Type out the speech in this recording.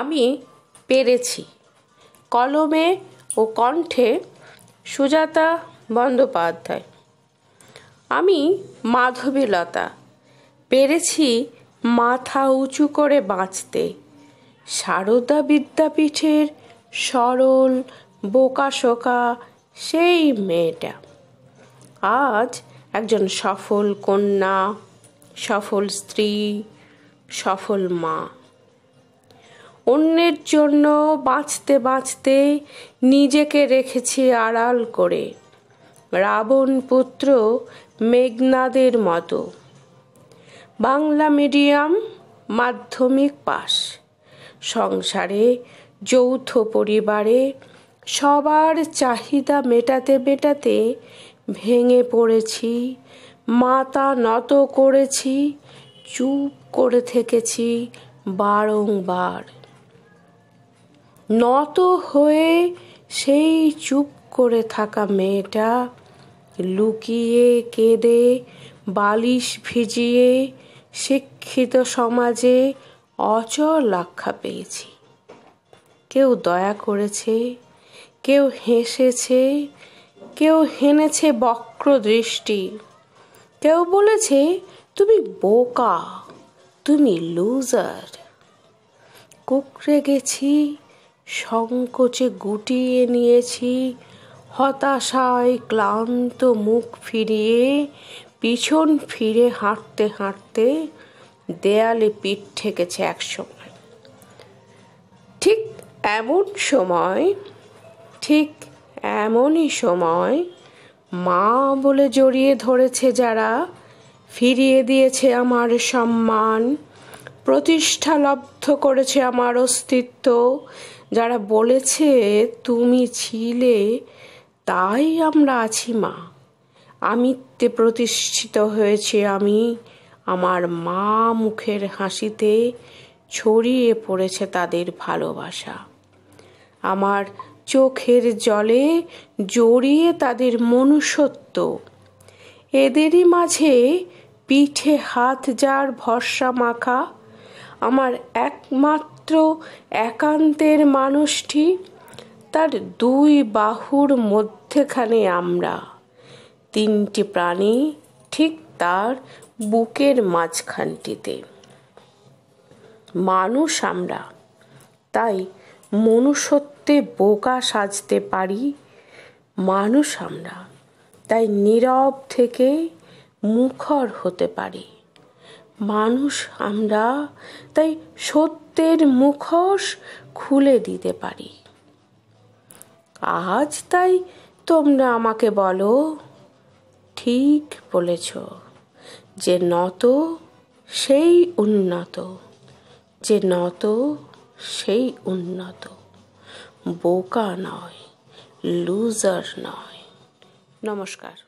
আমি পেরেছি কলমে ও কণ্ঠে সুজাতা বন্দ্যোপাধ্যায় আমি মাধবীলতা পেরেছি মাথা উঁচু করে বাঁচতে সারদা বিদ্যাপীঠের সরল বোকাশোকা সেই মেয়েটা আজ একজন সফল কন্যা সফল স্ত্রী সফল মা অন্যের জন্য বাঁচতে বাঁচতে নিজেকে রেখেছি আড়াল করে রাবণ পুত্র মেঘনাদের মতো বাংলা মিডিয়াম মাধ্যমিক পাশ সংসারে যৌথ পরিবারে সবার চাহিদা মেটাতে মেটাতে ভেঙে পড়েছি মাতা নত করেছি চুপ করে থেকেছি বারংবার নত হয়ে সেই চুপ করে থাকা মেয়েটা লুকিয়ে কেঁদে বালিশ ভিজিয়ে শিক্ষিত সমাজে অচল আখ্যা পেয়েছি কেউ দয়া করেছে কেউ হেসেছে কেউ হেনেছে বক্র দৃষ্টি কেউ বলেছে তুমি বোকা তুমি লুজার কুকড়ে গেছি সংকোচে গুটিয়ে নিয়েছি হতাশায় ক্লান্ত মুখ ফিরিয়ে পিছন ফিরে হাঁটতে হাঁটতে দেয়ালে পিঠ ঠেকেছে একসময় ঠিক এমন সময় ঠিক এমনই সময় মা বলে জড়িয়ে ধরেছে যারা ফিরিয়ে দিয়েছে আমার সম্মান প্রতিষ্ঠা লব্ধ করেছে আমার অস্তিত্ব যারা বলেছে তুমি ছিলে তাই আমরা আছি মা আমিত্বে প্রতিষ্ঠিত হয়েছে আমি আমার মা মুখের হাসিতে ছড়িয়ে পড়েছে তাদের ভালোবাসা আমার চোখের জলে জড়িয়ে তাদের মনুষ্যত্ব এদেরই মাঝে পিঠে হাত যার ভরসা মাখা আমার একমাত্র একান্তের মানুষটি তার দুই বাহুর মধ্যেখানে আমরা তিনটি প্রাণী ঠিক তার বুকের মাঝখানটিতে মানুষ আমরা তাই মনুষ্যত্বে বোকা সাজতে পারি মানুষ আমরা তাই নীরব থেকে মুখর হতে পারি মানুষ আমরা তাই সত্যের মুখোশ খুলে দিতে পারি আজ তাই তোমরা আমাকে বলো ঠিক বলেছ যে নত সেই উন্নত যে নত সেই উন্নত বোকা নয় লুজার নয় নমস্কার